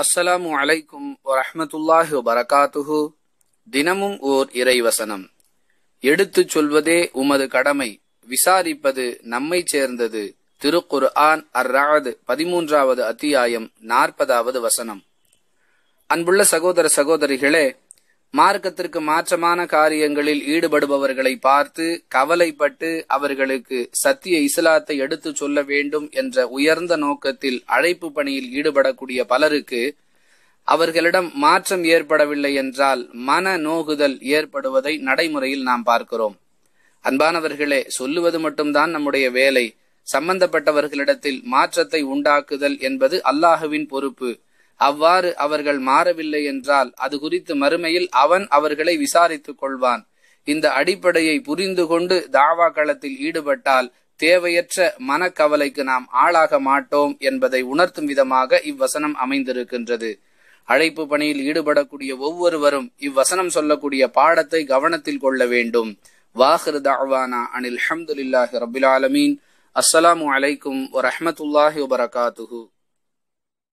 அஸ்ஸலாமு அலைக்கும் வரஹமத்துல்லாஹி வரகாத்துஹு தினமும் ஓர் இறைவசனம் எடுத்துச் சொல்வதே உமது கடமை விசாரிப்பது நம்மை சேர்ந்தது திருக்குர் ஆன் ராது பதிமூன்றாவது அத்தியாயம் நாற்பதாவது வசனம் அன்புள்ள சகோதர சகோதரிகளே மார்க்கத்திற்கு மாற்றமான காரியங்களில் ஈடுபடுபவர்களை பார்த்து கவலைப்பட்டு அவர்களுக்கு சத்திய இஸ்லாத்தை எடுத்து சொல்ல வேண்டும் என்ற உயர்ந்த நோக்கத்தில் அழைப்பு பணியில் ஈடுபடக்கூடிய பலருக்கு அவர்களிடம் மாற்றம் ஏற்படவில்லை என்றால் மன நோகுதல் ஏற்படுவதை நடைமுறையில் நாம் பார்க்கிறோம் அன்பானவர்களே சொல்லுவது மட்டும்தான் நம்முடைய வேலை சம்பந்தப்பட்டவர்களிடத்தில் மாற்றத்தை உண்டாக்குதல் என்பது அல்லாஹுவின் பொறுப்பு அவ்வாறு அவர்கள் மாறவில்லை என்றால் அது குறித்து மறுமையில் அவன் அவர்களை விசாரித்துக் கொள்வான் இந்த அடிப்படையை புரிந்து கொண்டு தாவா களத்தில் ஈடுபட்டால் தேவையற்ற மனக்கவலைக்கு நாம் ஆளாக மாட்டோம் என்பதை உணர்த்தும் விதமாக இவ்வசனம் அமைந்திருக்கின்றது அழைப்பு பணியில் ஈடுபடக்கூடிய ஒவ்வொருவரும் இவ்வசனம் சொல்லக்கூடிய பாடத்தை கவனத்தில் கொள்ள வேண்டும் வாஹரு தாவானா அனில் அஹமதுல்லாஹி ரபில் ஆலமீன் அஸ்ஸலாமு அலைக்கும் வரமத்துல்லாஹி வபரகாத்துஹூ